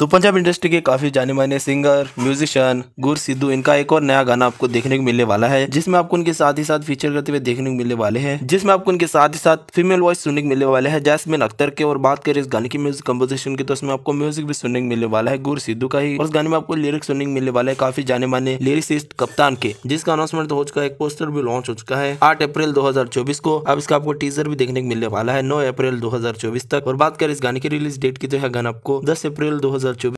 तो पंजाब इंडस्ट्री के काफ़ी जाने माने सिंगर म्यूजिशियन गुर सिद्धू इनका एक और नया गाना आपको देखने को मिलने वाला है जिसमें आपको उनके साथ ही साथ फीचर करते हुए देखने को मिलने वाले हैं जिसमें आपको उनके साथ ही साथ फीमेल वॉइस सुनने को मिलने वाले हैं जैसमिन अख्तर के और बात करें इस गाने की म्यूजिक कम्पोजिशन की तो उसमें आपको म्यूजिक भी सुनने को मिलने वाला है गुर सिद्धू का ही और उस गाने में आपको लिरिक्स सुनने को मिलने वाला है काफी जाने माने लिरिक्सिस्ट कप्तान के जिसका अनाउंसमेंट हो चुका है एक पोस्टर भी लॉन्च हो चुका है आठ अप्रैल दो को अब इसका आपको टीजर भी देखने को मिलने वाला है नौ अप्रैल दो तक और बात करें इस गाने की रिलीज डेट की तो यह गाना आपको दस अप्रैल दो Hauser